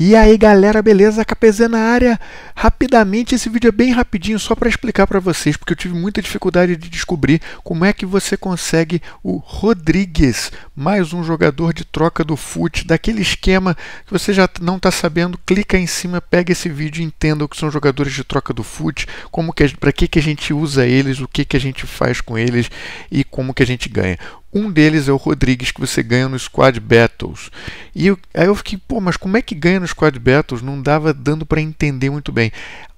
E aí galera, beleza? KPZ na área. Rapidamente, esse vídeo é bem rapidinho, só para explicar para vocês, porque eu tive muita dificuldade de descobrir como é que você consegue o Rodrigues, mais um jogador de troca do FUT, daquele esquema que você já não está sabendo, clica em cima, pega esse vídeo e entenda o que são jogadores de troca do FUT, como que para que, que a gente usa eles, o que, que a gente faz com eles e como que a gente ganha. Um deles é o Rodrigues, que você ganha no Squad Battles. E eu, aí eu fiquei, pô, mas como é que ganha no Squad Battles? Não dava dando para entender muito bem.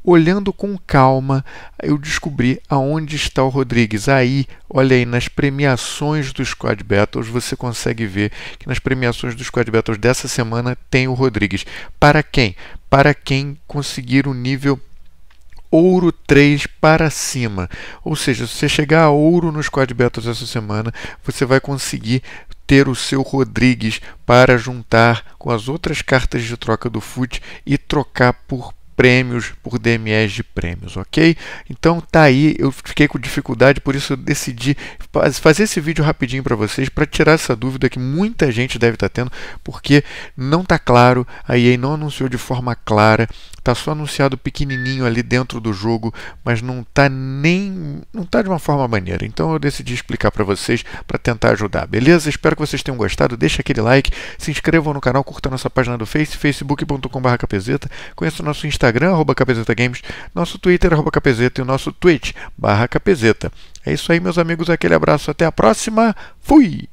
Olhando com calma, eu descobri aonde está o Rodrigues. Aí, olha aí, nas premiações do Squad Battles, você consegue ver que nas premiações do Squad Battles dessa semana tem o Rodrigues. Para quem? Para quem conseguir o nível ouro 3 para cima. Ou seja, se você chegar a ouro nos battles essa semana, você vai conseguir ter o seu Rodrigues para juntar com as outras cartas de troca do FUT e trocar por prêmios por DMEs de prêmios, ok? Então tá aí, eu fiquei com dificuldade, por isso eu decidi fazer esse vídeo rapidinho para vocês, para tirar essa dúvida que muita gente deve estar tá tendo, porque não tá claro, a EA não anunciou de forma clara, tá só anunciado pequenininho ali dentro do jogo, mas não tá nem, não tá de uma forma maneira. Então eu decidi explicar para vocês, para tentar ajudar, beleza? Espero que vocês tenham gostado, deixa aquele like, se inscrevam no canal, curta nossa página do Face, facebook.com.br, conheça o nosso Instagram, Instagram, arroba Capezeta Games, nosso Twitter, arroba Capezeta e o nosso Twitch, barra Capezeta. É isso aí, meus amigos. Aquele abraço. Até a próxima. Fui!